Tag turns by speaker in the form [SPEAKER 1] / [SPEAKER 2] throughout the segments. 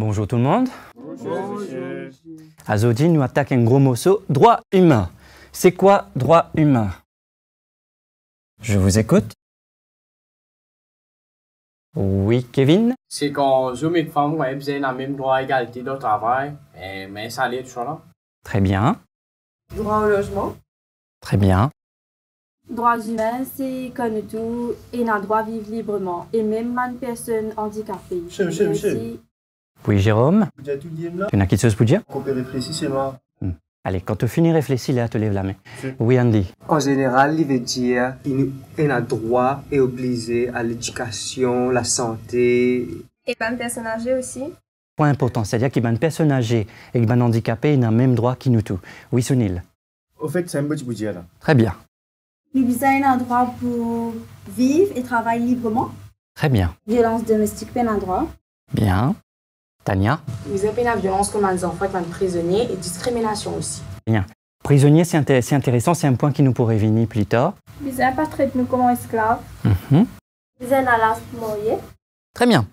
[SPEAKER 1] Bonjour tout le monde. Bonjour. Aujourd'hui, nous attaque un gros morceau, droit humain. C'est quoi droit humain Je vous écoute. Oui, Kevin C'est quand femme, même droit à de travail, eh, mais ça allait tout là. Très bien. Droit au logement. Très bien. Droit humain, c'est comme tout, et un droit à vivre librement, et même une personne handicapée. Oui Jérôme. tu Tunakitsus réfléchir moi. Hmm. Allez, quand tu finis réfléchir, là, tu lèves la main. Oui, Andy. En général, il veut dire qu'il a droit et obligé à l'éducation, la santé. Et une personne âgée aussi. Point important, c'est-à-dire qu'il y a une personne âgée et qu'il a un handicapé, il a même droit qu'il nous tous. Oui, Sunil. Au fait, c'est un peu dire Très bien. Il a un droit pour vivre et travailler librement. Très bien. Violence domestique, peine un droit. Bien. Tania. Ils la violence comme les et discrimination aussi. Bien. Prisonnier, c'est intéressant, c'est un point qui nous pourrait venir plus tard. Ils pas nous comme esclaves. Ils la Très bien.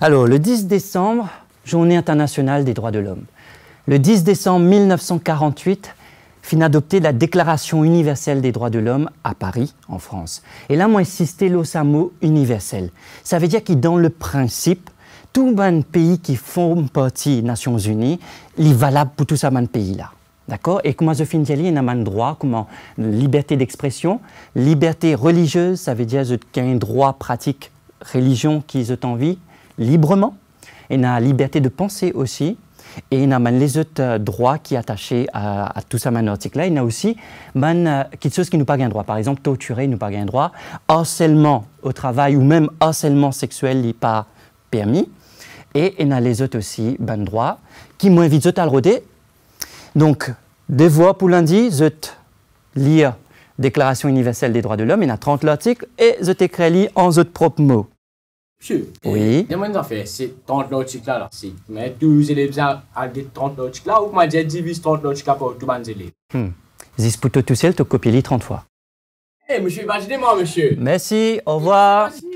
[SPEAKER 1] Alors, le 10 décembre, Journée internationale des droits de l'homme. Le 10 décembre 1948, fin adoptée la Déclaration universelle des droits de l'homme à Paris, en France. Et là, moi, insisté l'osamo universel. Ça veut dire que dans le principe, tout un pays qui font partie des Nations Unies, il est valable pour tout ces pays-là. D'accord Et comme je finis, il y a un droit, comment liberté d'expression, liberté religieuse, ça veut dire qu'il y a un droit pratique religion qui est en vie librement. Et la liberté de penser aussi. Et il y a les autres euh, droits qui sont attachés à, tout ça, là. Il y a aussi euh, quelque chose qui nous pas de droit. Par exemple, torturer, nous pas de droit. Harcèlement au travail ou même harcèlement sexuel, n'est pas permis et il autres aussi ben droit, qui m'invite à le roder. Donc, des voix pour lundi, zet lire Déclaration universelle des droits de l'homme, il y a 30 articles, et te écrit en autres propres mots. Monsieur, eh, oui. Demande en fait, ces 30 articles-là, c'est mais tous les élèves ont des 30 articles-là, ou comment dire, divise 30 articles pour tous les élèves. Hmm. Zis pour tout seul, te copier 30 fois. Eh, monsieur, imaginez-moi, monsieur. Merci, au revoir. Merci.